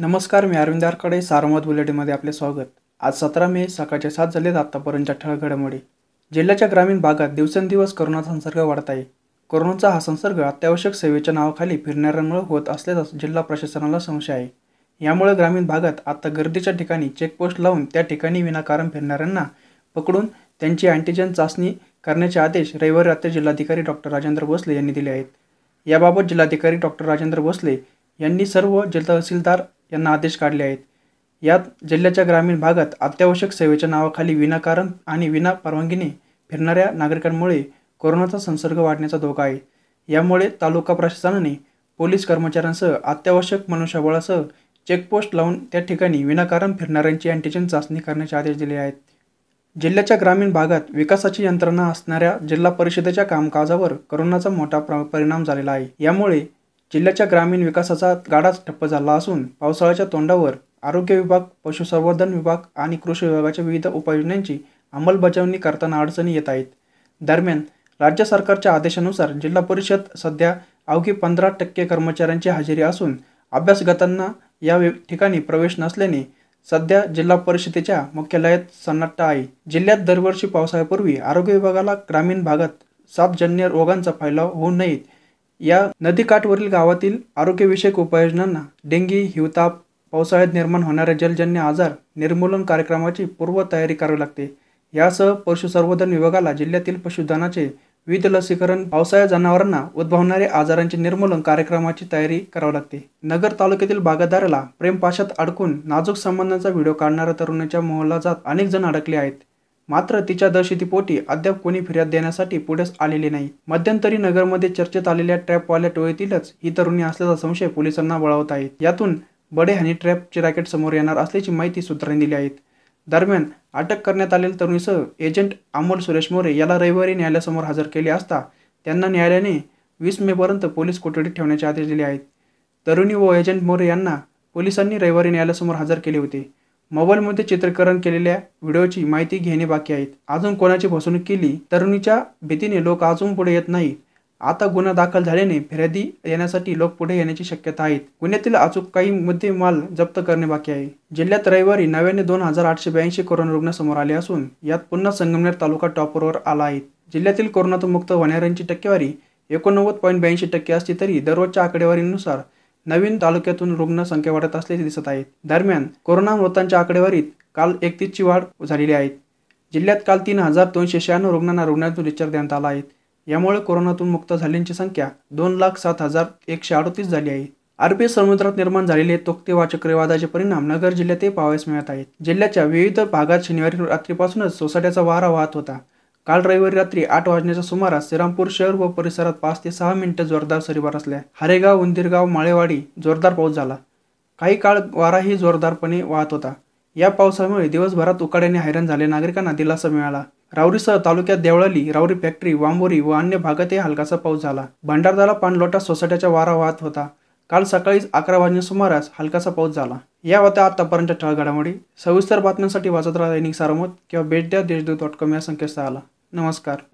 नमस्कार मी अरविंद आरकडे सारमत बुलेटिनमध्ये आपले स्वागत आज सतरा मे सकाळचे सात झाले आत्तापर्यंतच्या ठळक घडामोडी जिल्ह्याच्या ग्रामीण भागात दिवसेंदिवस करोना संसर्ग वाढत आहे कोरोनाचा हा संसर्ग अत्यावश्यक सेवेच्या नावाखाली फिरणाऱ्यांमुळे होत असल्याचा जिल्हा प्रशासनाला संशय आहे यामुळे ग्रामीण भागात आता गर्दीच्या ठिकाणी चेकपोस्ट लावून त्या ठिकाणी विनाकारण फिरणाऱ्यांना पकडून त्यांची अँटीजेन चाचणी करण्याचे आदेश रविवारी रात्री जिल्हाधिकारी डॉक्टर राजेंद्र भोसले यांनी दिले आहेत याबाबत जिल्हाधिकारी डॉक्टर राजेंद्र भोसले यांनी सर्व जिल्हा तहसीलदार यांना आदेश काढले आहेत यात जिल्ह्याच्या ग्रामीण भागात अत्यावश्यक सेवेच्या नावाखाली विनाकारण आणि विना परवानगीने फिरणाऱ्या नागरिकांमुळे कोरोनाचा संसर्ग वाढण्याचा धोका आहे यामुळे तालुका प्रशासनाने पोलीस कर्मचाऱ्यांसह अत्यावश्यक मनुष्यबळासह चेकपोस्ट लावून त्या ठिकाणी विनाकारण फिरणाऱ्यांची अँटीजेन चाचणी करण्याचे आदेश दिले आहेत जिल्ह्याच्या ग्रामीण भागात विकासाची यंत्रणा असणाऱ्या जिल्हा परिषदेच्या कामकाजावर करोनाचा मोठा परिणाम झालेला आहे यामुळे जिल्ह्याच्या ग्रामीण विकासाचा गाडाच ठप्प झाला असून पावसाळ्याच्या तोंडावर आरोग्य विभाग पशुसंवर्धन विभाग आणि कृषी विभागाच्या विविध उपाययोजनांची अंमलबजावणी करताना अडचणी येत आहेत दरम्यान राज्य सरकारच्या आदेशानुसार जिल्हा परिषद सध्या अवघी पंधरा टक्के कर्मचाऱ्यांची हजेरी असून अभ्यासगतांना या ठिकाणी प्रवेश नसल्याने सध्या जिल्हा परिषदेच्या मुख्यालयात सन्नाटा आहे जिल्ह्यात दरवर्षी पावसाळ्यापूर्वी आरोग्य विभागाला ग्रामीण भागात सापजन्य रोगांचा फैलाव होऊ नयेत या नदीकाठवरील गावातील आरोग्यविषयक उपाययोजनांना डेंगी हिवताप पावसाळ्यात निर्माण होणाऱ्या जलजन्य आजार निर्मूलन कार्यक्रमाची पूर्वतयारी करावी लागते यासह पशुसंवर्धन विभागाला जिल्ह्यातील पशुधनाचे विविध लसीकरण पावसाळ्या जनावरांना उद्भवणारे आजारांचे निर्मूलन कार्यक्रमाची तयारी करावी लागते नगर तालुक्यातील बागादाराला प्रेमपाशात अडकून नाजूक संबंधांचा व्हिडिओ काढणाऱ्या तरुणाच्या मोहला जात अनेक जण अडकले आहेत मात्र तिच्या दहशतीपोटी अद्याप कोणी फिर्याद देण्यासाठी पुढेच आलेले नाही मध्यंतरी नगरमध्ये चर्चेत आलेल्या ट्रॅपवाल्या टोळीतीलच ही तरुणी असल्याचा संशय पोलिसांना बळावत आहे यातून बडे हनी ट्रॅपचे रॅकेट समोर येणार असल्याची माहिती सूत्रांनी दिली आहे दरम्यान अटक करण्यात आलेल्या तरुणीसह एजंट अमोल सुरेश मोरे याला रविवारी न्यायालयासमोर हजर केले असता त्यांना न्यायालयाने वीस मेपर्यंत पोलीस कोठडीत ठेवण्याचे आदेश दिले आहेत तरुणी व एजंट मोरे यांना पोलिसांनी रविवारी न्यायालयासमोर हजर केले होते मोबाईलमध्ये चित्रकरण केलेल्या व्हिडिओची माहिती घेणे बाकी आहेत अजून कोणाची फसवणूक केली तरुणीच्या भीतीने लोक अजून पुढे येत नाहीत आता गुन्हा दाखल झाल्याने फिर्यादी येण्यासाठी लोक पुढे येण्याची शक्यता आहेत गुन्ह्यातील अचूक काही मुद्दे माल जप्त करणे बाकी आहे जिल्ह्यात रविवारी नव्याने दोन हजार आठशे ब्याऐंशी कोरोना रुग्ण समोर आले असून यात पुन्हा संगमनेर तालुका टॉपरवर आला आहे जिल्ह्यातील कोरोनातून मुक्त होणाऱ्यांची टक्केवारी एकोणनव्वद पॉईंट ब्याऐंशी टक्के असली तरी दररोजच्या आकडेवारीनुसार नवीन तालुक्यातून रुग्णसंख्या वाढत असल्याचे दिसत आहे दरम्यान कोरोना मृतांच्या आकडेवारीत काल एकतीसची वाढ झालेली आहे जिल्ह्यात काल तीन हजार दोनशे शहाण्णव रुग्णांना रुग्णातून उपचार देण्यात आला आहे यामुळे कोरोनातून मुक्त झालेल्यांची संख्या दोन लाख सात हजार एकशे अडतीस झाली आहे अरबी समुद्रात निर्माण झालेले तोक्ते वा चक्रीवादाचे परिणाम नगर जिल्ह्यातही पाहावयास मिळत आहेत जिल्ह्याच्या विविध भागात शनिवारी रात्रीपासूनच सोसाट्याचा वारा वाहत होता काल रविवारी रात्री आठ वाजण्याच्या सुमारास श्रीरामपूर शहर व परिसरात पाच ते सहा मिनिटं जोरदार सरी बरसल्या हरेगाव उंदिरगाव माळेवाडी जोरदार पाऊस झाला काही काळ वाराही जोरदारपणे वाहत होता या पावसामुळे दिवसभरात उकाड्याने हैराण झाले नागरिकांना दिलासा मिळाला राऊरीसह तालुक्यात देवळाली राऊरी फॅक्टरी वांबोरी व अन्य भागातही हलकासा पाऊस झाला भंडारदाला पाणलोटा सोसाट्याचा वारा वाहत होता काल सकाळीच अकरा वाजण्या सुमारास हलकासा पाऊस झाला या होत्या आतापर्यंतच्या ठळगाडामुळे सविस्तर बातम्यांसाठी वाचत राहा दैनिक सारमत किंवा भेट द्या देशदूत डॉट कॉम या संकेतस्थळाला नमस्कार